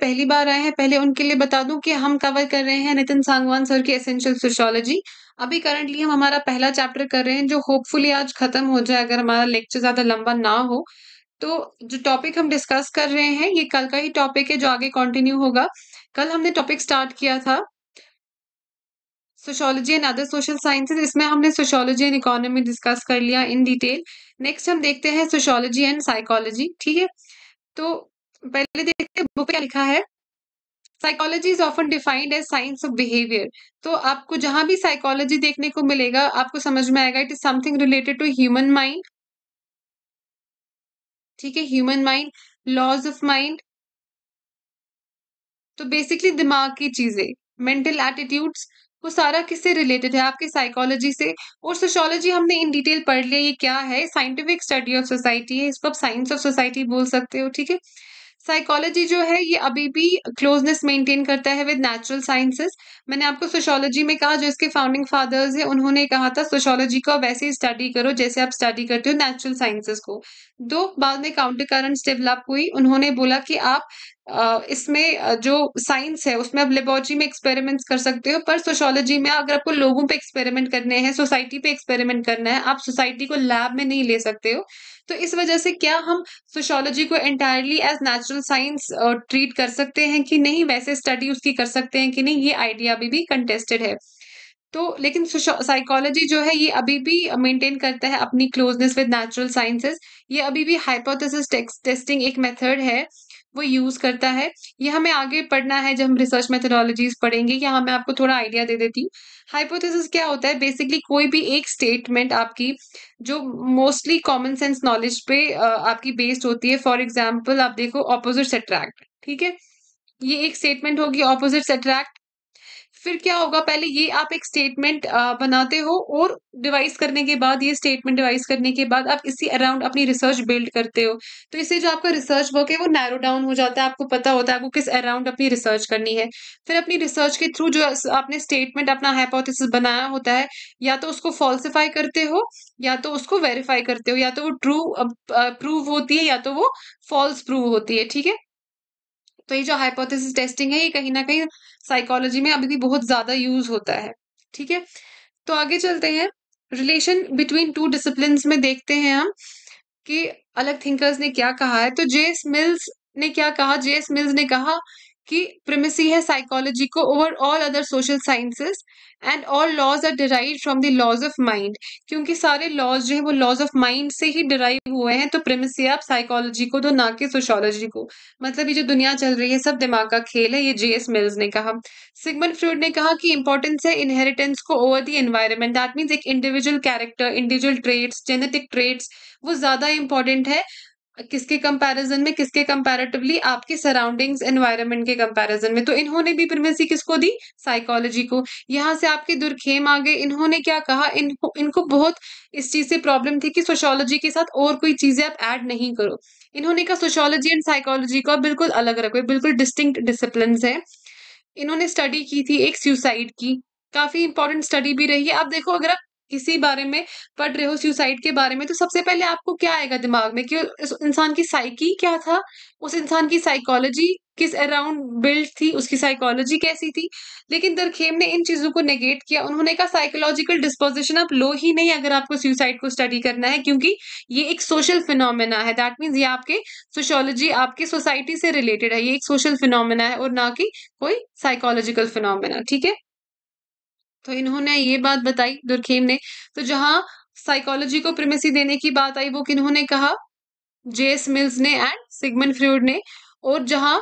पहली बार आए हैं पहले उनके लिए बता दूं कि हम कवर कर रहे हैं नितिन सांगवान सर की एसेंशियल सोशोलॉजी अभी करंटली हम हमारा पहला चैप्टर कर रहे हैं जो होपफुली आज खत्म हो जाए अगर हमारा लेक्चर ज्यादा लंबा ना हो तो जो टॉपिक हम डिस्कस कर रहे हैं ये कल का ही टॉपिक है जो आगे कंटिन्यू होगा कल हमने टॉपिक स्टार्ट किया था sociology and other social sciences इसमें हमने सोशोलॉजी एंड इकोनॉमी डिस्कस कर लिया इन डिटेल नेक्स्ट हम देखते हैं सोशोलॉजी एंड साइकोलॉजी ठीक है तो पहले देखते हैं बुक क्या लिखा है psychology is often defined as science of behaviour तो आपको जहां भी साइकोलॉजी देखने को मिलेगा आपको समझ में आएगा it is something related to human mind ठीक है human mind laws of mind तो बेसिकली दिमाग की चीजें मेंटल एटीट्यूड्स वो सारा किससे रिलेटेड है आपकी साइकोलॉजी से और सोशोलॉजी हमने इन डिटेल पढ़ लिया ये क्या है साइंटिफिक स्टडी ऑफ सोसाइटी है इसको आप साइंस ऑफ सोसाइटी बोल सकते हो ठीक है साइकोलॉजी जो है ये अभी भी क्लोजनेस मेंटेन करता है विद नेचुरल साइंसेस मैंने आपको सोशोलॉजी में कहा जो इसके फाउंडिंग फादर्स हैं उन्होंने कहा था सोशोलॉजी को वैसे ही स्टडी करो जैसे आप स्टडी करते हो नेचुरल साइंसेस को दो बाद में काउंटर करंट्स डेवलप हुई उन्होंने बोला कि आप इसमें जो साइंस है उसमें आप लेबोरेटरी में एक्सपेरिमेंट्स कर सकते हो पर सोशोलॉजी में अगर आपको लोगों पे एक्सपेरिमेंट करने हैं सोसाइटी पे एक्सपेरिमेंट करना है आप सोसाइटी को लैब में नहीं ले सकते हो तो इस वजह से क्या हम सोशोलॉजी को entirely as natural science treat कर सकते हैं कि नहीं वैसे स्टडी उसकी कर सकते हैं कि नहीं ये आइडिया अभी भी कंटेस्टेड है तो लेकिन साइकोलॉजी जो है ये अभी भी मेंटेन करता है अपनी क्लोजनेस विद नेचुरल साइंसेस ये अभी भी हाइपोथेसिस टेस्टिंग एक मेथड है वो यूज करता है ये हमें आगे पढ़ना है जब हम रिसर्च मेथडोलॉजीज पढ़ेंगे यहाँ मैं आपको थोड़ा आइडिया दे देती हूँ हाइपोथेसिस क्या होता है बेसिकली कोई भी एक स्टेटमेंट आपकी जो मोस्टली कॉमन सेंस नॉलेज पे आपकी बेस्ड होती है फॉर एग्जाम्पल आप देखो ऑपोजिट्स अट्रैक्ट ठीक है ये एक स्टेटमेंट होगी ऑपोजिट्स अट्रैक्ट फिर क्या होगा पहले ये आप एक स्टेटमेंट बनाते हो और डिवाइस करने के बाद ये स्टेटमेंट डिवाइस करने के बाद आप इसी अराउंड अपनी रिसर्च बिल्ड करते हो तो इससे जो आपका रिसर्च वर्क है वो नैरो डाउन हो जाता है आपको पता होता है आपको किस अराउंड अपनी रिसर्च करनी है फिर अपनी रिसर्च के थ्रू जो आपने स्टेटमेंट अपना हाइपोथिस बनाया होता है या तो उसको फॉल्सिफाई करते हो या तो उसको वेरीफाई करते हो या तो वो ट्रू प्रूव होती है या तो वो फॉल्स प्रूव होती है ठीक है तो ये जो हाइपोथेसिस टेस्टिंग है ये कहीं ना कहीं साइकोलॉजी में अभी भी बहुत ज्यादा यूज होता है ठीक है तो आगे चलते हैं रिलेशन बिटवीन टू डिसिप्लिन में देखते हैं हम कि अलग थिंकर्स ने क्या कहा है तो जेस मिल्स ने क्या कहा जेस मिल्स ने कहा की प्रिमिसी है साइकोलॉजी को over all other social sciences and all laws are derive from the laws of mind क्योंकि सारे लॉज जो है वो लॉज ऑफ माइंड से ही डिराइव हुए हैं तो प्रिमिसी आप साइकोलॉजी को तो ना कि सोशोलॉजी को मतलब ये जो दुनिया चल रही है सब दिमाग का खेल है ये जे एस मिल्स ने कहा सिगमन फ्रूड ने कहा कि इंपॉर्टेंस है इनहेरिटेंस को over the environment that means एक individual character individual traits genetic traits वो ज्यादा इंपॉर्टेंट है किसके कंपैरिजन में किसके कंपैरेटिवली आपके सराउंडिंग्स एनवायरनमेंट के कंपैरिजन में तो इन्होंने भी प्रिमेसी किसको दी साइकोलॉजी को यहाँ से आपके दुर्खेम आ गए इन्होंने क्या कहा इन इनको बहुत इस चीज़ से प्रॉब्लम थी कि सोशोलॉजी के साथ और कोई चीज़ें आप ऐड नहीं करो इन्होंने कहा सोशोलॉजी एंड साइकोलॉजी को बिल्कुल अलग रखो बिल्कुल डिस्टिंक्ट डिसिप्लिन है इन्होंने स्टडी की थी एक सुसाइड की काफ़ी इंपॉर्टेंट स्टडी भी रही है आप देखो अगर आप इसी बारे में पढ़ रहे हो सुसाइड के बारे में तो सबसे पहले आपको क्या आएगा दिमाग में कि उस इंसान की साइकी क्या था उस इंसान की साइकोलॉजी किस अराउंड बिल्ड थी उसकी साइकोलॉजी कैसी थी लेकिन दरखेम ने इन चीज़ों को नेगेट किया उन्होंने कहा साइकोलॉजिकल डिस्पोजिशन आप लो ही नहीं अगर आपको सुसाइड को स्टडी करना है क्योंकि ये एक सोशल फिनोमेना है दैट मीन्स ये आपके सोशोलॉजी आपके सोसाइटी से रिलेटेड है ये एक सोशल फिनोमेना है और ना कि कोई साइकोलॉजिकल फिनोमेना ठीक है तो इन्होंने ये बात बताई दुर्खेम ने तो जहां साइकोलॉजी को प्रेमेसी देने की बात आई वो किन्होंने कहा जेस मिल्स ने एंड सिगमन फ्रूड ने और जहां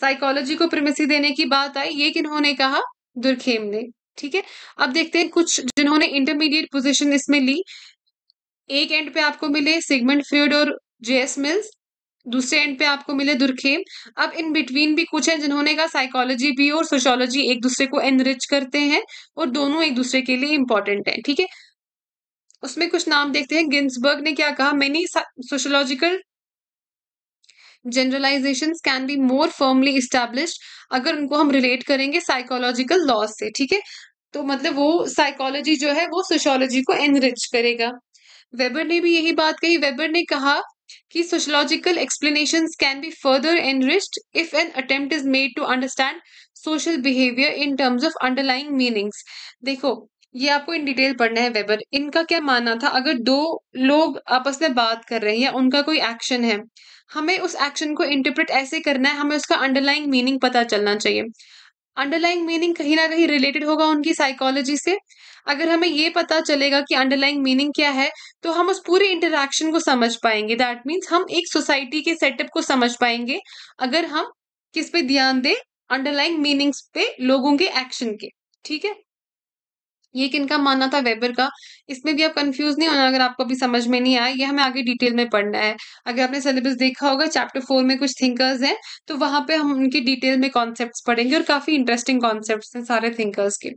साइकोलॉजी को प्रेमेसी देने की बात आई ये किन्होंने कहा दुर्खेम ने ठीक है अब देखते हैं कुछ जिन्होंने इंटरमीडिएट पोजिशन इसमें ली एक एंड पे आपको मिले सिगमेंट फ्रूड और जेएस मिल्स दूसरे एंड पे आपको मिले दुर्खेम अब इन बिटवीन भी कुछ है जिन्होंने का साइकोलॉजी भी और सोशोलॉजी एक दूसरे को एनरिच करते हैं और दोनों एक दूसरे के लिए इंपॉर्टेंट है ठीक है उसमें कुछ नाम देखते हैं गिन्सबर्ग ने क्या कहा many sociological generalisation can be more firmly establish अगर उनको हम रिलेट करेंगे साइकोलॉजिकल लॉस से ठीक है तो मतलब वो साइकोलॉजी जो है वो सोशोलॉजी को एनरिच करेगा वेबर ने भी यही बात कही वेबर ने कहा कि sociological explanation can be further enriched if an attempt is made to understand social behaviour in terms of underlying meanings देखो ये आपको इन डिटेल पढ़ना है वेबर इनका क्या मानना था अगर दो लोग आपस में बात कर रहे हैं या उनका कोई एक्शन है हमें उस एक्शन को इंटरप्रेट ऐसे करना है हमें उसका अंडरलाइंग मीनिंग पता चलना चाहिए अंडरलाइंग मीनिंग कहीं ना कहीं रिलेटेड होगा उनकी साइकोलॉजी से अगर हमें ये पता चलेगा कि अंडरलाइंग मीनिंग क्या है तो हम उस पूरे इंटरेक्शन को समझ पाएंगे दैट मीन्स हम एक सोसाइटी के सेटअप को समझ पाएंगे अगर हम किस पे ध्यान दें अंडरलाइंग मीनिंग्स पे लोगों के एक्शन के ठीक है ये किनका मानना था वेबर का इसमें भी आप कंफ्यूज नहीं होना अगर आपको अभी समझ में नहीं आया ये हमें आगे डिटेल में पढ़ना है अगर आपने सिलेबस देखा होगा चैप्टर फोर में कुछ थिंकर्स हैं तो वहां पे हम उनके डिटेल में कॉन्सेप्ट्स पढ़ेंगे और काफी इंटरेस्टिंग कॉन्सेप्ट्स हैं सारे थिंकर्स के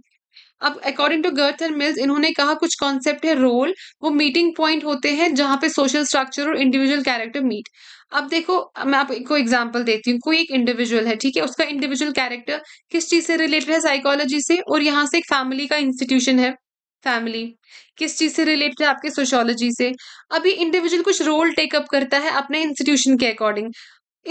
अब according to Gerth and Mills इन्होंने कहा कुछ कॉन्सेप्ट है रोल वो मीटिंग पॉइंट होते हैं जहां पे सोशल स्ट्रक्चर और इंडिविजुअल कैरेक्टर मीट अब देखो मैं आपको एग्जाम्पल देती हूँ कोई एक इंडिविजुअल है ठीक है उसका इंडिविजुअल कैरेक्टर किस चीज से रिलेटेड है साइकोलॉजी से और यहाँ से एक फैमिली का इंस्टीट्यूशन है फैमिली किस चीज से रिलेटेड है आपके सोशोलॉजी से अभी इंडिविजुअल कुछ रोल टेकअप करता है अपने इंस्टीट्यूशन के अकॉर्डिंग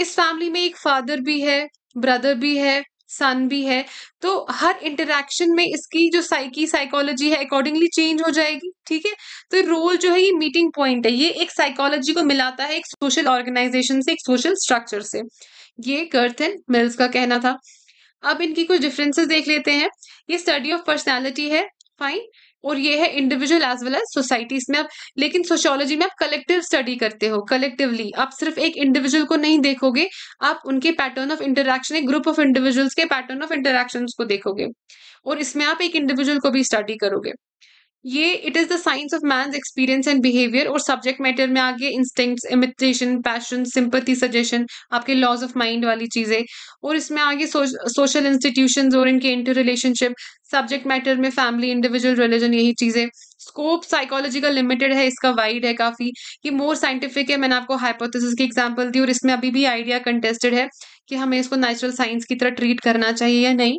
इस फैमिली में एक फादर भी है ब्रदर भी है सन भी है तो हर इंटरेक्शन में इसकी जो साइकी साइकोलॉजी है अकॉर्डिंगली चेंज हो जाएगी ठीक है तो रोल जो है ये मीटिंग पॉइंट है ये एक साइकोलॉजी को मिलाता है एक सोशल ऑर्गेनाइजेशन से एक सोशल स्ट्रक्चर से ये एंड मिल्स का कहना था अब इनकी कुछ डिफरेंसेस देख लेते हैं ये स्टडी ऑफ पर्सनैलिटी है फाइन और ये है individual as well as societies में आप लेकिन सोशियोलॉजी में आप कलेक्टिव स्टडी करते हो कलेक्टिवली आप सिर्फ एक इंडिविजुअल को नहीं देखोगे आप उनके पैटर्न ऑफ इंटरेक्शन एक ग्रुप ऑफ इंडिविजुअल्स के पैटर्न ऑफ इंटरेक्शन को देखोगे और इसमें आप एक इंडिविजुअल को भी स्टडी करोगे ये it is the science of man experience and behaviour और सब्जेक्ट मैटर में आगे instinct imitation passion sympathy suggestion आपके लॉज ऑफ माइंड वाली चीजें और इसमें आगे सोशल इंस्टीट्यूशन और इनके इंटर रिलेशनशिप सब्जेक्ट मैटर में फैमिली इंडिविजुअल रिलीजन यही चीजें स्कोप साइकोलॉजी का लिमिटेड है इसका वाइड है काफी कि मोर साइंटिफिक है मैंने आपको हाइपोथेसिस की एग्जांपल दी और इसमें अभी भी आइडिया कंटेस्टेड है कि हमें इसको नेचुरल साइंस की तरह ट्रीट करना चाहिए या नहीं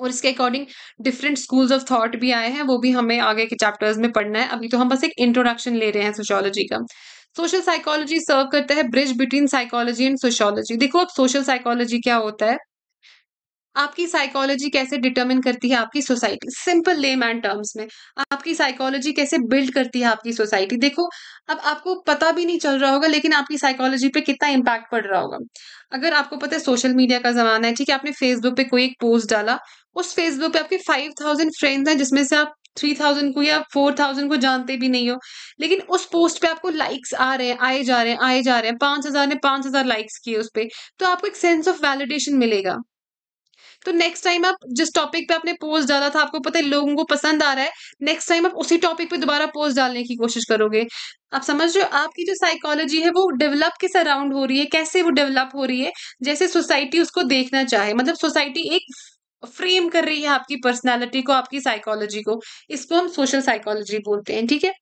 और इसके according different schools of thought भी आए हैं वो भी हमें आगे के चैप्टर्स में पढ़ना है अभी तो हम बस एक इंट्रोडक्शन ले रहे हैं सोशोलॉजी का सोशल साइकोलॉजी सर्व करता है bridge between psychology and sociology देखो अब सोशल साइकोलॉजी क्या होता है आपकी साइकोलॉजी कैसे डिटरमिन करती है आपकी society simple layman terms में आपकी साइकोलॉजी कैसे बिल्ड करती है आपकी सोसाइटी देखो अब आपको पता भी नहीं चल रहा होगा लेकिन आपकी साइकोलॉजी पे कितना इम्पैक्ट पड़ रहा होगा अगर आपको पता है सोशल मीडिया का जमाना है ठीक है आपने फेसबुक पे कोई एक पोस्ट डाला उस फेसबुक पे आपके फाइव थाउजेंड फ्रेंड्स हैं जिसमें से आप थ्री थाउजेंड को या फोर थाउजेंड को जानते भी नहीं हो लेकिन उस पोस्ट पे आपको लाइक्स आ रहे हैं आए जा रहे हैं आए जा रहे हैं पांच हजार ने पांच हजार लाइक्स किए उस पर तो आपको एक सेंस ऑफ वैलिडेशन मिलेगा तो नेक्स्ट टाइम आप जिस टॉपिक पे आपने पोस्ट डाला था आपको पता है लोगों को पसंद आ रहा है नेक्स्ट टाइम आप उसी टॉपिक पे दोबारा पोस्ट डालने की कोशिश करोगे आप समझ रहे हो आपकी जो साइकोलॉजी है वो डेवलप किस अराउंड हो रही है कैसे वो डेवलप हो रही है जैसे सोसाइटी उसको देखना चाहे मतलब सोसाइटी एक फ्रेम कर रही है आपकी पर्सनैलिटी को आपकी साइकोलॉजी को इसको हम सोशल साइकोलॉजी बोलते हैं ठीक है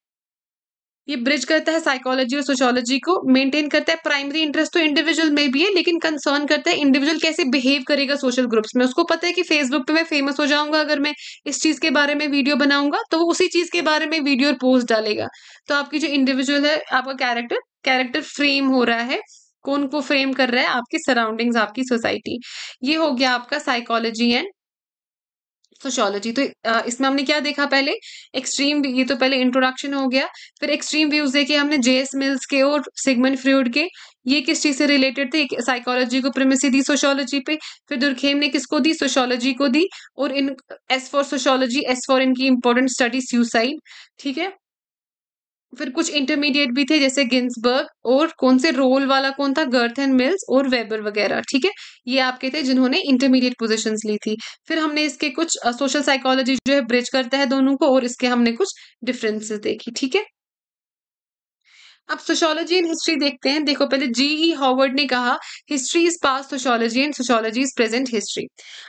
ये ब्रिज करता है साइकोलॉजी और सोशोलॉजी को मेंटेन करता है प्राइमरी इंटरेस्ट तो इंडिविजुअल में भी है लेकिन कंसर्न करता है इंडिविजुअल कैसे बिहेव करेगा सोशल ग्रुप्स में उसको पता है कि फेसबुक पे मैं फेमस हो जाऊंगा अगर मैं इस चीज के बारे में वीडियो बनाऊंगा तो वो उसी चीज के बारे में वीडियो और पोस्ट डालेगा तो आपकी जो इंडिविजुअल है आपका कैरेक्टर कैरेक्टर फ्रेम हो रहा है कौन को फ्रेम कर रहा है आपकी सराउंडिंग्स आपकी सोसाइटी ये हो गया आपका साइकोलॉजी एंड सोशोलॉजी तो इसमें हमने क्या देखा पहले एक्सट्रीम ये तो पहले इंट्रोडक्शन हो गया फिर एक्सट्रीम व्यूज देखे हमने जेएस मिल्स के और सिगमन फ्रूड के ये किस चीज से रिलेटेड थे साइकोलॉजी को प्रेमिसी दी सोशोलॉजी पे फिर दुर्खेम ने किसको दी सोशोलॉजी को दी और इन S for sociology S for इनकी इंपॉर्टेंट स्टडी सुसाइड ठीक है फिर कुछ इंटरमीडिएट भी थे जैसे गिन्सबर्ग और कौन से रोल वाला कौन था गर्थ एंड मिल्स और वेबर वगैरह ठीक है ये आपके थे जिन्होंने इंटरमीडिएट पोजीशंस ली थी फिर हमने इसके कुछ सोशल uh, साइकोलॉजी जो है ब्रिज करता है दोनों को और इसके हमने कुछ डिफरेंसेस देखी ठीक है अब सोशोलॉजी एंड हिस्ट्री देखते हैं देखो पहले जी ई हॉवर्ड ने कहा history is past sociology and sociology is present history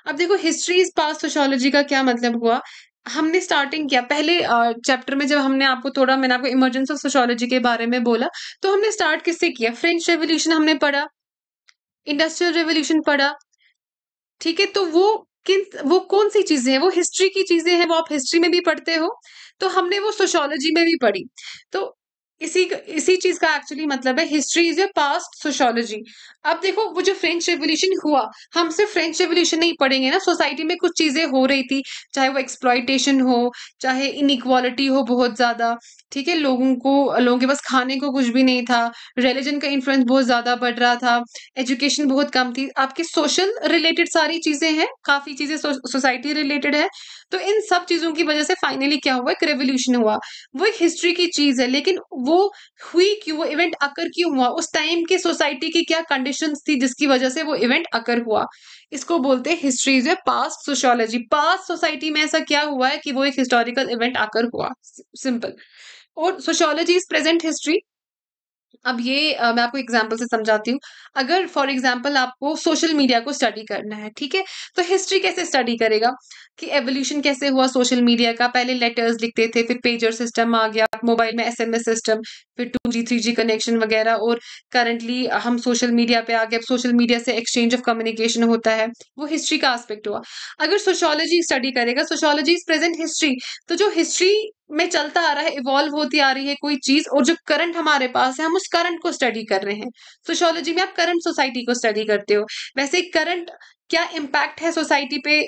अब देखो हिस्ट्री इज पास सोशोलॉजी का क्या मतलब हुआ हमने स्टार्टिंग किया पहले चैप्टर में जब हमने आपको थोड़ा मैंने आपको इमरजेंस ऑफ सोशोलॉजी के बारे में बोला तो हमने स्टार्ट किससे किया फ्रेंच रेवोल्यूशन हमने पढ़ा इंडस्ट्रियल रेवोल्यूशन पढ़ा ठीक है तो वो किन वो कौन सी चीजें हैं वो हिस्ट्री की चीजें हैं वो आप हिस्ट्री में भी पढ़ते हो तो हमने वो सोशोलॉजी में भी पढ़ी तो इसी इसी चीज का एक्चुअली मतलब है history is a past sociology अब देखो वो जो फ्रेंच रेवोल्यूशन हुआ हम सिर्फ फ्रेंच रेवोल्यूशन नहीं पढ़ेंगे ना सोसाइटी में कुछ चीज़ें हो रही थी चाहे वो एक्सप्लॉयटेशन हो चाहे इनइक्वालिटी हो बहुत ज़्यादा ठीक है लोगों को लोगों के पास खाने को कुछ भी नहीं था रिलीजन का इन्फ्लुएंस बहुत ज़्यादा बढ़ रहा था एजुकेशन बहुत कम थी आपके सोशल रिलेटेड सारी चीज़ें हैं काफ़ी चीज़ें सोसाइटी रिलेटेड है तो इन सब चीज़ों की वजह से फाइनली क्या हुआ एक रेवोल्यूशन हुआ वो एक हिस्ट्री की चीज़ है लेकिन वो हुई क्यों वो इवेंट अकर क्यों हुआ उस टाइम के सोसाइटी की क्या कंडीशन कंडीशन थी जिसकी वजह से वो इवेंट अकर हुआ इसको बोलते हैं हिस्ट्री जो है पास्ट सोशोलॉजी पास्ट सोसाइटी में ऐसा क्या हुआ है कि वो एक हिस्टोरिकल इवेंट आकर हुआ सिंपल और सोशोलॉजी इज प्रेजेंट हिस्ट्री अब ये आ, मैं आपको एग्जाम्पल से समझाती हूँ अगर फॉर एग्जाम्पल आपको सोशल मीडिया को स्टडी करना है ठीक है तो हिस्ट्री कैसे स्टडी करेगा कि एवोल्यूशन कैसे हुआ सोशल मीडिया का पहले लेटर्स लिखते थे फिर पेजर सिस्टम आ गया मोबाइल में एसएमएस सिस्टम फिर two G three G connection वगैरह और करंटली हम सोशल मीडिया पे आ गए सोशल मीडिया से एक्सचेंज ऑफ कम्युनिकेशन होता है वो हिस्ट्री का आस्पेक्ट हुआ अगर सोशोलॉजी स्टडी करेगा सोशोलॉजी इज प्रेजेंट हिस्ट्री तो जो हिस्ट्री में चलता आ रहा है इवॉल्व होती आ रही है कोई चीज और जो करंट हमारे पास है हम उस करंट को स्टडी कर रहे हैं सोशोलॉजी में आप करंट सोसाइटी को स्टडी करते हो वैसे करंट क्या इम्पैक्ट है सोसाइटी पे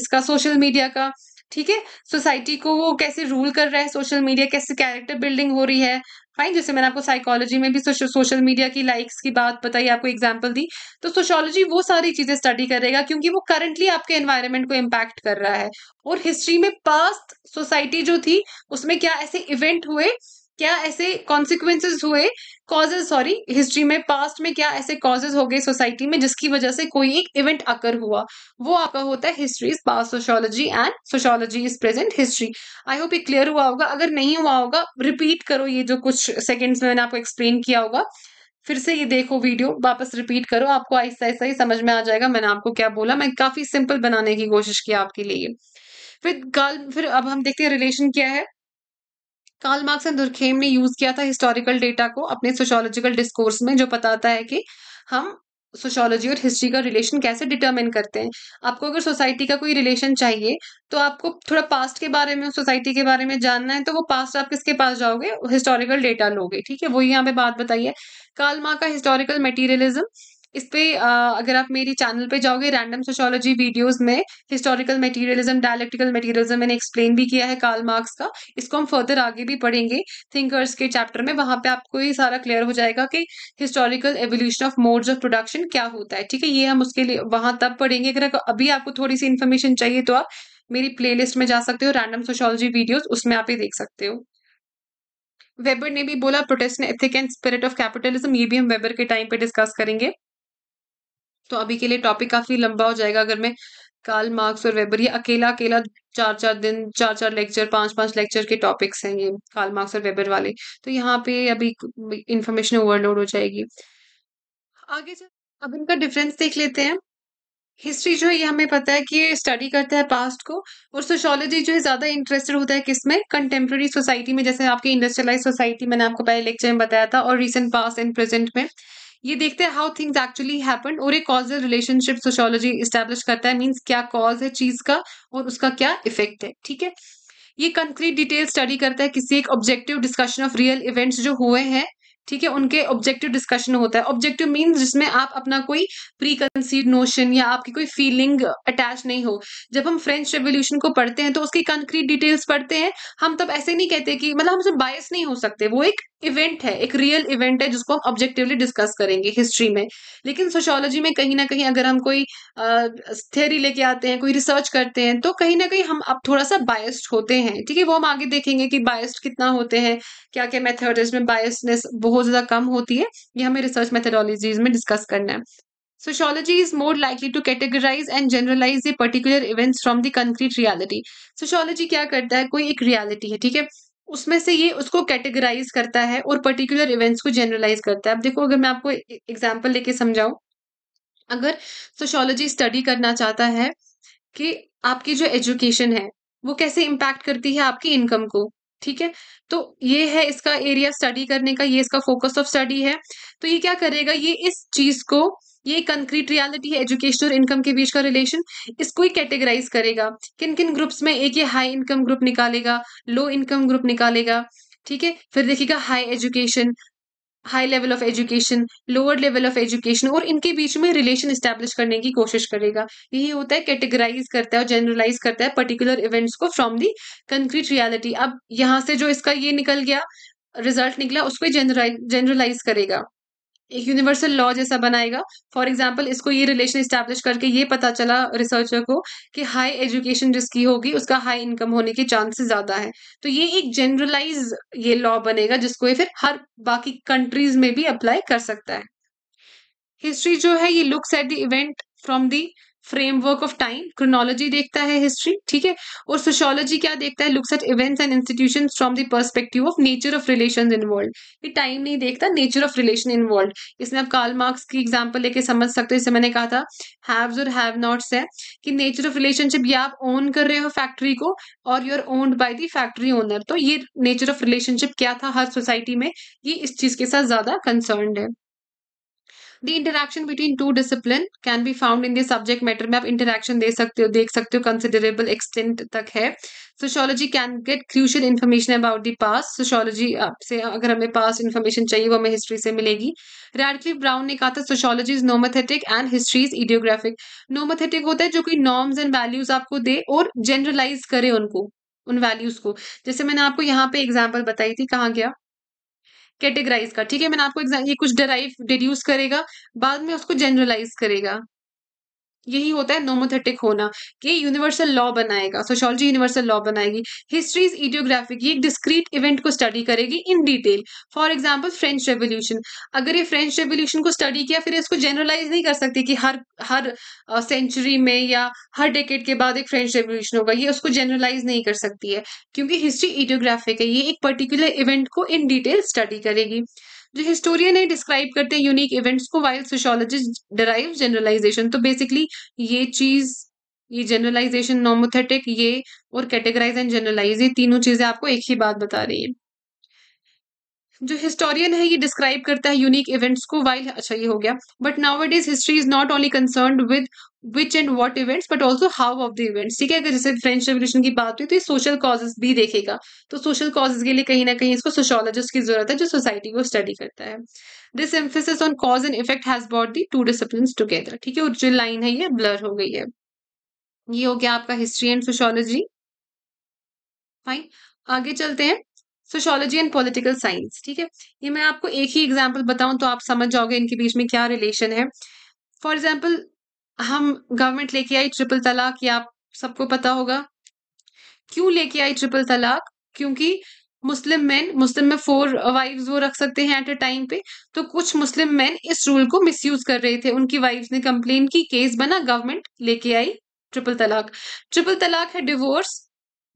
इसका सोशल मीडिया का ठीक है सोसाइटी को वो कैसे रूल कर रहा है सोशल मीडिया कैसे कैरेक्टर बिल्डिंग हो रही है फाइन जैसे मैंने आपको साइकोलॉजी में भी सोशल मीडिया की लाइक्स की बात बताई आपको एग्जाम्पल दी तो सोशोलॉजी वो सारी चीजें स्टडी करेगा क्योंकि वो करंटली आपके एनवायरमेंट को इम्पैक्ट कर रहा है और हिस्ट्री में पास्ट सोसाइटी जो थी उसमें क्या ऐसे इवेंट हुए क्या ऐसे कॉन्सिक्वेंसेज हुए कॉजेज सॉरी हिस्ट्री में पास्ट में क्या ऐसे कॉजेज हो गए सोसाइटी में जिसकी वजह से कोई एक इवेंट अकर हुआ वो आपका होता है history is sociology and sociology is present history I hope ये क्लियर हुआ होगा अगर नहीं हुआ होगा रिपीट करो ये जो कुछ सेकेंड्स में मैंने आपको एक्सप्लेन किया होगा फिर से ये देखो वीडियो वापस रिपीट करो आपको ऐसा ऐसा ही समझ में आ जाएगा मैंने आपको क्या बोला मैं काफी सिंपल बनाने की कोशिश की आपके लिए फिर गाल फिर अब हम देखते हैं रिलेशन क्या है कार्ल मार्क्स एंड दुर्खेम ने यूज किया था हिस्टोरिकल डेटा को अपने सोशोलॉजिकल डिस्कोर्स में जो बताता है कि हम सोशोलॉजी और हिस्ट्री का रिलेशन कैसे डिटरमिन करते हैं आपको अगर सोसाइटी का कोई रिलेशन चाहिए तो आपको थोड़ा पास्ट के बारे में सोसाइटी के बारे में जानना है तो वो पास्ट आप किसके पास जाओगे हिस्टोरिकल डेटा लोगे ठीक है वो यहाँ पे बात बताइए कालमा का हिस्टोरिकल मटेरियलिज्म इस पे अगर आप मेरी चैनल पे जाओगे रैंडम सोशोलॉजी वीडियोस में हिस्टोरिकल मटेरियलिज्म डायलेक्टिकल मटेरियलिज्म मैंने एक्सप्लेन भी किया है कार्ल मार्क्स का इसको हम फर्दर आगे भी पढ़ेंगे थिंकर्स के चैप्टर में वहां पे आपको ये सारा क्लियर हो जाएगा कि historical evolution of modes of production क्या होता है ठीक है ये हम उसके लिए वहां तब पढ़ेंगे अगर अभी आपको थोड़ी सी इन्फॉर्मेशन चाहिए तो आप मेरी प्ले में जा सकते हो रैंडम सोशोलॉजी वीडियो उसमें आप ही देख सकते हो वेबर ने भी बोला protest ethic and spirit of capitalism ये भी हम वेबर के टाइम पे डिस्कस करेंगे तो अभी के लिए टॉपिक काफी लंबा हो जाएगा अगर मैं काल मार्क्स और वेबर ये अकेला अकेला चार चार दिन चार चार लेक्चर पांच पांच लेक्चर के टॉपिक्स हैं ये काल मार्क्स और वेबर वाले तो यहाँ पे अभी इंफॉर्मेशन ओवरलोड हो जाएगी आगे चल अब इनका डिफरेंस देख लेते हैं हिस्ट्री जो है ये हमें पता है कि स्टडी करता है पास्ट को और सोशोलॉजी जो है ज़्यादा इंटरेस्टेड होता है किसमें कंटेम्प्रेरी सोसाइटी में जैसे आपकी इंडस्ट्रियलाइज सोसाइटी मैंने आपको पहले लेक्चर में बताया था और रिसेंट पास्ट एंड प्रेजेंट में ये देखते हैं हाउ थिंग्स एक्चुअली हैपन और एक कॉजल रिलेशनशिप सोशोलॉजी इस्टेब्लिश करता है मीन्स क्या कॉज है चीज का और उसका क्या इफेक्ट है ठीक है ये कंक्रीट डिटेल स्टडी करता है किसी एक objective discussion of real events जो हुए हैं ठीक है उनके ऑब्जेक्टिव डिस्कशन होता है ऑब्जेक्टिव मीन्स जिसमें आप अपना कोई प्री कंसीव नोशन या आपकी कोई फीलिंग अटैच नहीं हो जब हम फ्रेंच रेवोल्यूशन को पढ़ते हैं तो उसकी कंक्रीट डिटेल्स पढ़ते हैं हम तब ऐसे नहीं कहते कि मतलब हमसे बायस नहीं हो सकते वो एक इवेंट है एक रियल इवेंट है जिसको हम ऑब्जेक्टिवली डिस्कस करेंगे हिस्ट्री में लेकिन सोशोलॉजी में कहीं ना कहीं अगर हम कोई थ्योरी लेके आते हैं कोई रिसर्च करते हैं तो कहीं ना कहीं हम अब थोड़ा सा बायस्ड होते हैं ठीक है वो हम आगे देखेंगे कि बायस्ड कितना होते हैं क्या क्या मेथड इसमें बायसनेस बहुत ज़्यादा कम होती है ये हमें रिसर्च मेथडोलॉजीज में डिस्कस करना है sociology is more likely to categorize and generalize the particular events from the concrete reality sociology क्या करता है कोई एक रियालिटी है ठीक है उसमें से ये उसको कैटेगराइज करता है और पर्टिकुलर इवेंट्स को जनरलाइज करता है अब देखो अगर मैं आपको एग्जाम्पल लेके समझाऊं अगर सोशोलॉजी स्टडी करना चाहता है कि आपकी जो एजुकेशन है वो कैसे इम्पैक्ट करती है आपकी इनकम को ठीक है तो ये है इसका एरिया स्टडी करने का ये इसका फोकस ऑफ स्टडी है तो ये क्या करेगा ये इस चीज को ये कंक्रीट रियलिटी है एजुकेशन और इनकम के बीच का रिलेशन इसको ही कैटेगराइज करेगा किन किन ग्रुप्स में एक ये हाई इनकम ग्रुप निकालेगा लो इनकम ग्रुप निकालेगा ठीक है फिर देखिएगा high education high level of education lower level of education और इनके बीच में रिलेशन इस्टेब्लिश करने की कोशिश करेगा यही होता है कैटेगराइज करता है और जनरलाइज करता है पर्टिकुलर इवेंट्स को फ्रॉम दी कंक्रीट रियालिटी अब यहाँ से जो इसका ये निकल गया रिजल्ट निकला उसको जनरलाइज करेगा एक यूनिवर्सल लॉ जैसा बनाएगा फॉर एग्जाम्पल इसको ये रिलेशन स्टैब्लिश करके ये पता चला रिसर्चर को कि हाई एजुकेशन जिसकी होगी उसका हाई इनकम होने के चांसेस ज्यादा है तो ये एक जनरलाइज ये लॉ बनेगा जिसको ये फिर हर बाकी कंट्रीज में भी अप्लाई कर सकता है हिस्ट्री जो है ये looks at the event from the framework of time chronology देखता है हिस्ट्री ठीक है और सोशोलॉजी क्या देखता है looks at events and institution from the perspective of nature of relation involve ये टाइम नहीं देखता नेचर ऑफ रिलेशन इन्वॉल्व इसमें आप कार्ल मार्क्स की एग्जाम्पल लेके समझ सकते हो जैसे मैंने कहा था हैव्स और हैव नॉट्स है कि नेचर ऑफ रिलेशनशिप ये आप ओन कर रहे हो फैक्ट्री को और you are owned by the factory owner तो ये नेचर ऑफ रिलेशनशिप क्या था हर सोसाइटी में ये इस चीज के साथ ज्यादा कंसर्न है the interaction between two discipline can be found in the subject matter में आप इंटरेक्शन दे सकते हो देख सकते हो कंसिडरेबल एक्सटेंट तक है sociology can get crucial information about the past sociology आपसे अगर हमें पास इन्फॉर्मेशन चाहिए वो हमें हिस्ट्री से मिलेगी रेडक्लिफ ब्राउन ने कहा था sociology is nomothetic and history is idiographic nomothetic होता है जो कि नॉर्म्स एंड वैल्यूज आपको दे और जनरलाइज करे उनको उन वैल्यूज को जैसे मैंने आपको यहाँ पे एग्जाम्पल बताई थी कहाँ गया कैटेगराइज का ठीक है मैंने आपको ये कुछ डराइव डिड्यूस करेगा बाद में उसको जनरलाइज करेगा यही होता है नोमोथेटिक होना कि यूनिवर्सल लॉ बनाएगा सोशोलॉजी यूनिवर्सल लॉ बनाएगी हिस्ट्री इज इडियोग्राफिक ये एक डिस्क्रीट इवेंट को स्टडी करेगी in detail for example French revolution अगर ये फ्रेंच रेवोल्यूशन को स्टडी किया फिर इसको जनरलाइज नहीं कर सकती कि हर हर सेंचुरी में या हर डेकेड के बाद एक फ्रेंच रेवोल्यूशन होगा ये उसको जनरलाइज नहीं कर सकती है क्योंकि हिस्ट्री एडियोग्राफिक है ये एक पर्टिकुलर इवेंट को इन डिटेल स्टडी करेगी जो हिस्टोरियन है डिस्क्राइब करते हैं यूनिक इवेंट्स को वाइल सोशोलॉजिस्ट डराइव जनरलाइजेशन तो बेसिकली ये चीज ये जनरलाइजेशन नॉमोथेटिक ये और कैटेगराइज एंड जनरलाइज ये तीनों चीजें आपको एक ही बात बता रही है जो हिस्टोरियन है ये डिस्क्राइब करता है यूनिक इवेंट्स को वाइल अच्छा ये हो गया but now it is history is not only concern with which and what events but also how of the events ठीक है अगर जैसे फ्रेंच रेवल्यूशन की बात हुई तो ये सोशल कॉजेज भी देखेगा तो सोशल कॉजेज के लिए कहीं ना कहीं इसको सोशोलॉजिस्ट की जरूरत है जो सोसाइटी को स्टडी करता है this emphasis on cause and effect has bought the two discipline together ठीक है और जो लाइन है ये ब्लर हो गई है ये हो गया आपका हिस्ट्री एंड सोशोलॉजी फाइन आगे चलते हैं सोशोलॉजी एंड पॉलिटिकल साइंस ठीक है ये मैं आपको एक ही एग्जाम्पल बताऊं तो आप समझ जाओगे इनके बीच में क्या रिलेशन है फॉर एग्जाम्पल हम गवर्नमेंट लेके आई ट्रिपल तलाक ये आप सबको पता होगा क्यों लेके आई ट्रिपल तलाक क्योंकि मुस्लिम मैन मुस्लिम में फोर वाइफ्स वो रख सकते हैं एट अ टाइम पे तो कुछ मुस्लिम मैन इस रूल को मिसयूज कर रहे थे उनकी वाइफ्स ने कंप्लेन की केस बना गवर्नमेंट लेके आई ट्रिपल तलाक ट्रिपल तलाक है डिवोर्स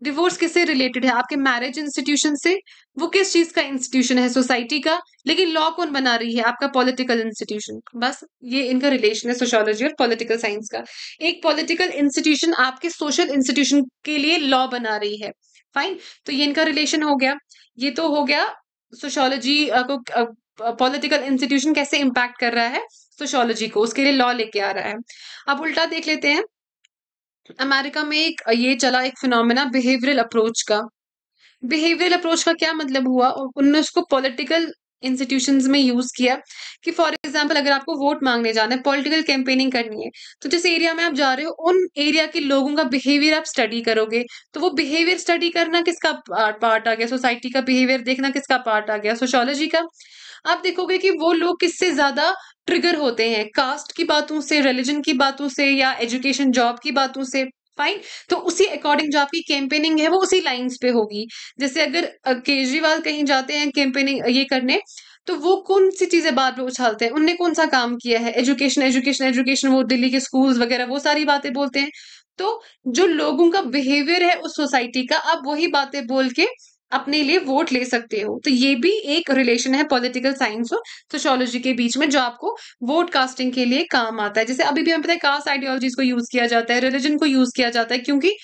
डिवोर्स किससे रिलेटेड है आपके मैरिज इंस्टीट्यूशन से वो किस चीज का इंस्टीट्यूशन है सोसाइटी का लेकिन लॉ कौन बना रही है आपका पॉलिटिकल इंस्टीट्यूशन बस ये इनका रिलेशन है सोशोलॉजी और पॉलिटिकल साइंस का एक पॉलिटिकल इंस्टीट्यूशन आपके सोशल इंस्टीट्यूशन के लिए लॉ बना रही है फाइन तो ये इनका रिलेशन हो गया ये तो हो गया सोशोलॉजी को पॉलिटिकल इंस्टीट्यूशन कैसे इम्पैक्ट कर रहा है सोशोलॉजी को उसके लिए लॉ लेके आ रहा है अब उल्टा देख लेते हैं अमेरिका में एक ये चला एक फिनोमेना बिहेवियरल अप्रोच का बिहेवियरल अप्रोच का क्या मतलब हुआ उनने उसको पॉलिटिकल इंस्टीट्यूशन में यूज किया कि फॉर एग्जाम्पल अगर आपको वोट मांगने जाना है पॉलिटिकल कैंपेनिंग करनी है तो जिस एरिया में आप जा रहे हो उन एरिया के लोगों का बिहेवियर आप स्टडी करोगे तो वो बिहेवियर स्टडी करना किसका पार्ट आ गया सोसाइटी का बिहेवियर देखना किसका पार्ट आ गया सोशोलॉजी का आप देखोगे कि वो लोग किससे ज्यादा ट्रिगर होते हैं कास्ट की बातों से रिलीजन की बातों से या एजुकेशन जॉब की बातों से फाइन तो उसी अकॉर्डिंग जो आपकी कैंपेनिंग है वो उसी लाइंस पे होगी जैसे अगर केजरीवाल कहीं जाते हैं कैंपेनिंग ये करने तो वो कौन सी चीजें बाद में उछालते हैं उनने कौन सा काम किया है एजुकेशन एजुकेशन एजुकेशन वो दिल्ली के स्कूल्स वगैरह वो सारी बातें बोलते हैं तो जो लोगों का बिहेवियर है उस सोसाइटी का आप वही बातें बोल के अपने लिए वोट ले सकते हो तो ये भी एक रिलेशन है पॉलिटिकल साइंस और सोशोलॉजी के बीच में जो आपको वोट कास्टिंग के लिए काम आता है जैसे अभी भी हमें पता है कास्ट आइडियोलॉजीज को यूज किया जाता है रिलीजन को यूज किया जाता है क्योंकि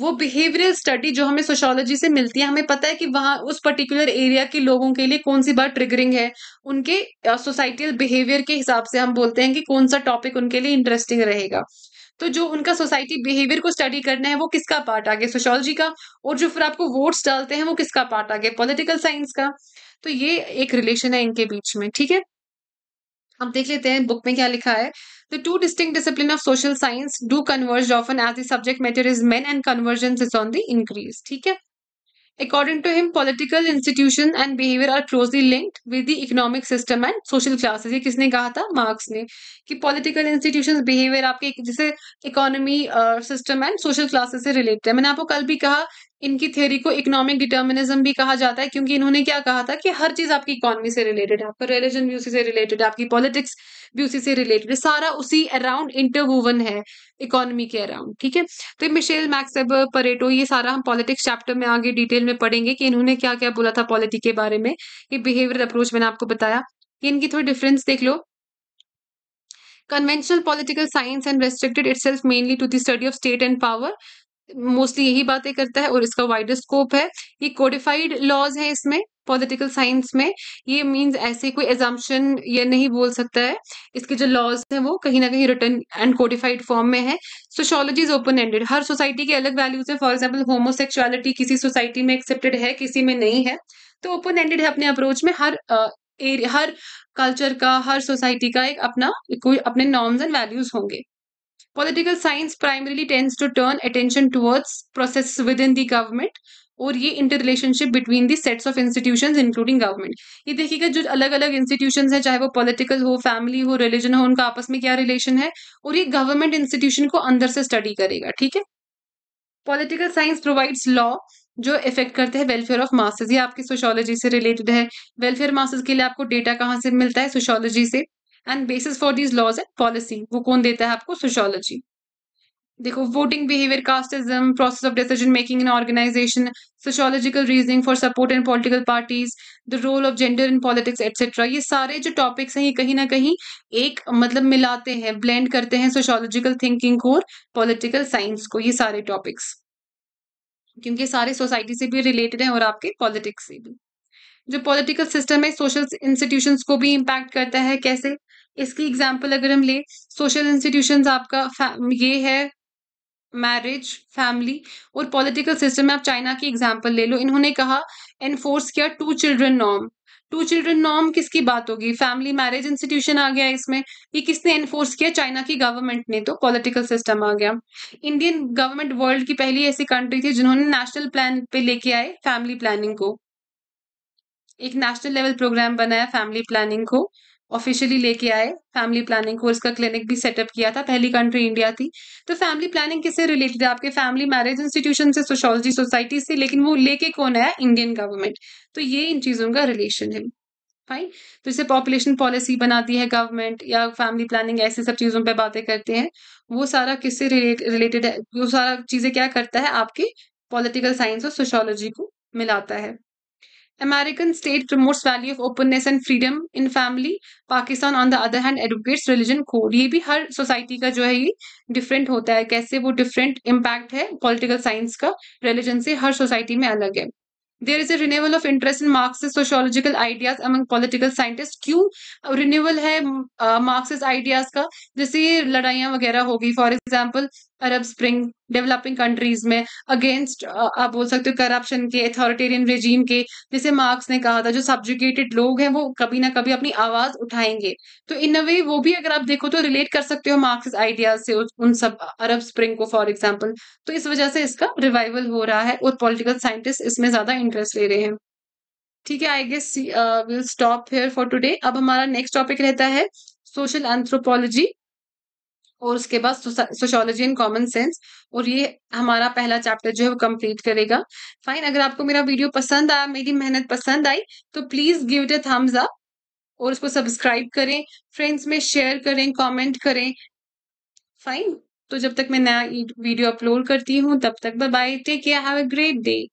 वो बिहेवियरल स्टडी जो हमें सोशोलॉजी से मिलती है हमें पता है कि वहां उस पर्टिकुलर एरिया के लोगों के लिए कौन सी बात ट्रिगरिंग है उनके सोसाइटियल uh, बिहेवियर के हिसाब से हम बोलते हैं कि कौन सा टॉपिक उनके लिए इंटरेस्टिंग रहेगा तो जो उनका सोसाइटी बिहेवियर को स्टडी करना है वो किसका पार्ट आ गया सोशोलॉजी का और जो फिर आपको वोट्स डालते हैं वो किसका पार्ट आ गया पॉलिटिकल साइंस का तो ये एक रिलेशन है इनके बीच में ठीक है हम देख लेते हैं बुक में क्या लिखा है the two distinct discipline of social science do converge often as the subject matter is men and convergence is on the increase. ठीक है According to him, political institutions and behavior are closely linked with the economic system and social classes. ये किसने कहा था marks ने कि political institutions behavior आपके जैसे economy, uh, system and social classes से related है मैंने आपको कल भी कहा इनकी थ्योरी को इकोनॉमिक डिटर्मिनिज्म भी कहा जाता है क्योंकि इन्होंने क्या कहा था कि हर चीज आपकी इकोनॉमी से रिलेटेड है आपका रिलीजन भी उसी से रिलेटेड है आपकी पॉलिटिक्स भी उसी से रिलेटेड है सारा उसी अराउंड इंटरवूवन है इकोनॉमी के अराउंड ठीक है तो मिशेल मैक्सेब परेटो ये सारा हम पॉलिटिक्स चैप्टर में आगे डिटेल में पढ़ेंगे कि इन्होंने क्या क्या बोला था पॉलिटी के बारे में ये बिहेवियर अप्रोच मैंने आपको बताया कि इनकी थोड़ी डिफरेंस देख लो conventional political science and restricted itself mainly to the study of state and power mostly यही बातें करता है और इसका वाइड स्कोप है ये कोडिफाइड लॉज है इसमें पॉलिटिकल साइंस में ये मीन्स ऐसे कोई एग्जाम्पन ये नहीं बोल सकता है इसके जो लॉज हैं वो कहीं ना कहीं रिटर्न एंड कोडिफाइड फॉर्म में है सोशोलॉजी इज ओपन एंडेड हर सोसाइटी के अलग वैल्यूज है फॉर एग्जाम्पल होमोसेक्सुअलिटी किसी सोसाइटी में एक्सेप्टेड है किसी में नहीं है तो ओपन एंडेड है अपने अप्रोच में हर एरिया हर कल्चर का हर सोसाइटी का एक अपना कोई अपने नॉर्म्स एंड वैल्यूज होंगे political science primarily tends to turn attention towards process within the government और ये inter relationship between the sets of institution including government ये देखिएगा जो अलग अलग इंस्टीट्यूशन है चाहे वो पॉलिटिकल हो फैमिली हो रिलीजन हो उनका आपस में क्या रिलेशन है और ये गवर्नमेंट इंस्टीट्यूशन को अंदर से स्टडी करेगा ठीक है पॉलिटिकल साइंस प्रोवाइड्स लॉ जो इफेक्ट करते हैं वेलफेयर ऑफ मासेस ये आपकी सोशोलॉजी से रिलेटेड है वेलफेयर मासेस के लिए आपको डेटा कहाँ से मिलता है सोशोलॉजी से and basis for these laws and policy वो कौन देता है आपको सोशोलॉजी देखो voting behaviour casteism process of decision making in organisation sociological reasoning for support in political parties the role of gender in politics etcetera ये सारे जो topics हैं ये कहीं ना कहीं एक मतलब मिलाते हैं ब्लेंड करते हैं सोशोलॉजिकल थिंकिंग को और पॉलिटिकल साइंस को ये सारे टॉपिक्स क्योंकि सारे सोसाइटी से भी रिलेटेड हैं और आपके पॉलिटिक्स से भी जो पॉलिटिकल सिस्टम है सोशल इंस्टीट्यूशंस को भी इम्पैक्ट करता है कैसे इसकी एग्जाम्पल अगर हम ले सोशल इंस्टीट्यूशन आपका ये है मैरिज फैमिली और पॉलिटिकल सिस्टम में आप चाइना की एग्जाम्पल ले लो इन्होंने कहा एनफोर्स किया two children norm two children norm किसकी बात होगी फैमिली मैरिज इंस्टीट्यूशन आ गया इसमें ये किसने एनफोर्स किया चाइना की गवर्नमेंट ने तो पॉलिटिकल सिस्टम आ गया इंडियन गवर्नमेंट वर्ल्ड की पहली ऐसी कंट्री थी जिन्होंने नेशनल प्लान पे लेके आए फैमिली प्लानिंग को एक नेशनल लेवल प्रोग्राम बनाया फैमिली प्लानिंग को ऑफिशियली लेके आए फैमिली प्लानिंग कोर्स का क्लिनिक भी सेटअप किया था पहली कंट्री इंडिया थी तो फैमिली प्लानिंग किससे रिलेटेड है आपके फैमिली मैरिज इंस्टीट्यूशन से सोशोलॉजी सोसाइटी से लेकिन वो लेके कौन आया इंडियन गवर्नमेंट तो ये इन चीज़ों का रिलेशन है फाइन तो इसे पॉपुलेशन पॉलिसी बनाती है गवर्नमेंट या फैमिली प्लानिंग ऐसी सब चीज़ों पर बातें करते हैं वो सारा किससे रिलेटेड है वो सारा चीज़ें क्या करता है आपके पॉलिटिकल साइंस और सोशोलॉजी को मिलाता है American state promotes value of openness and freedom in family. Pakistan on the other hand advocates religion code. ये भी हर सोसाइटी का जो है ये डिफरेंट होता है कैसे वो डिफरेंट इम्पैक्ट है पॉलिटिकल साइंस का रिलीजन से हर सोसाइटी में अलग है there is a renewal of interest in Marxist sociological ideas among political scientist क्यों रिनेवल है मार्क्सिस्ट uh, आइडियाज का जैसे लड़ाइयाँ वगैरह होगी for example Arab spring developing countries में अगेंस्ट आप बोल सकते हो करप्शन के अथॉरिटेरियन रेजीम के जैसे मार्क्स ने कहा था जो सब्जुकेटेड लोग हैं वो कभी ना कभी अपनी आवाज उठाएंगे तो इन अ वे वो भी अगर आप देखो तो रिलेट कर सकते हो मार्क्स आइडियाज से उन सब अरब स्प्रिंग को फॉर एग्जाम्पल तो इस वजह से इसका रिवाइवल हो रहा है और पॉलिटिकल साइंटिस्ट इसमें ज्यादा इंटरेस्ट ले रहे हैं ठीक है I guess will stop here for today अब हमारा नेक्स्ट टॉपिक रहता है सोशल एंथ्रोपोलॉजी और उसके बाद सोशोलॉजी एंड कॉमन सेंस और ये हमारा पहला चैप्टर जो है वो कंप्लीट करेगा फाइन अगर आपको मेरा वीडियो पसंद आया मेरी मेहनत पसंद आई तो please give it a thumbs up और उसको सब्सक्राइब करें फ्रेंड्स में शेयर करें कमेंट करें फाइन तो जब तक मैं नया वीडियो अपलोड करती हूँ तब तक bye bye take care have a great day